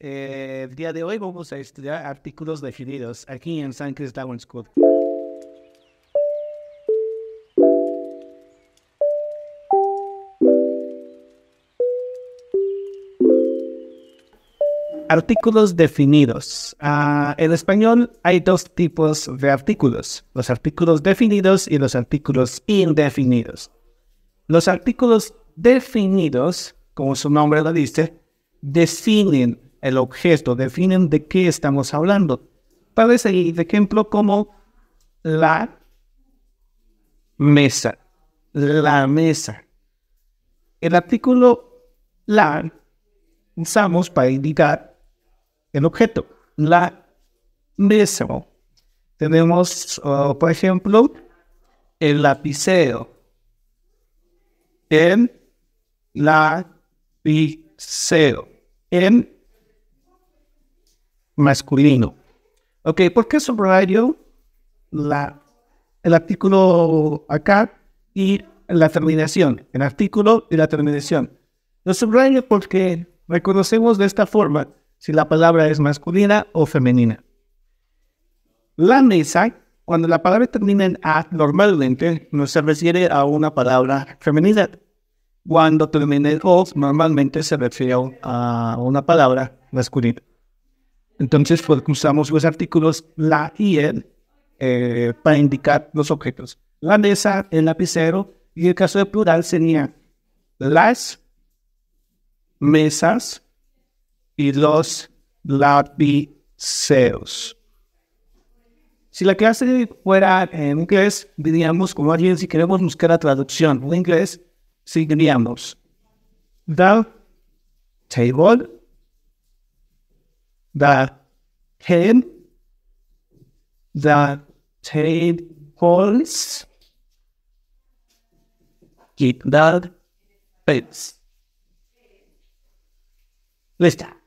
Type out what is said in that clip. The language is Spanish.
Eh, el día de hoy vamos a estudiar artículos definidos aquí en San Cristóbal School. Artículos definidos. Ah, en español hay dos tipos de artículos, los artículos definidos y los artículos indefinidos. Los artículos definidos, como su nombre lo dice, definen el objeto, definen de qué estamos hablando. Para vez de ejemplo como la mesa, la mesa. El artículo la usamos para indicar el objeto, la mesa. Tenemos, oh, por ejemplo, el lapicero, el lapicero cero en masculino. Ok, ¿por qué subrayo la, el artículo acá y la terminación? El artículo y la terminación. Lo subrayo porque reconocemos de esta forma si la palabra es masculina o femenina. La mesa, cuando la palabra termina en A, normalmente no se refiere a una palabra femenina, cuando termina normalmente se refiere a una palabra masculina. Entonces, pues, usamos los artículos la y el eh, para indicar los objetos. La mesa, el lapicero, y el caso de plural sería las mesas y los lapiceros. Si la clase fuera en inglés, diríamos como alguien si queremos buscar la traducción en inglés, signiamos the table, the head, the holes, keep that bits. List.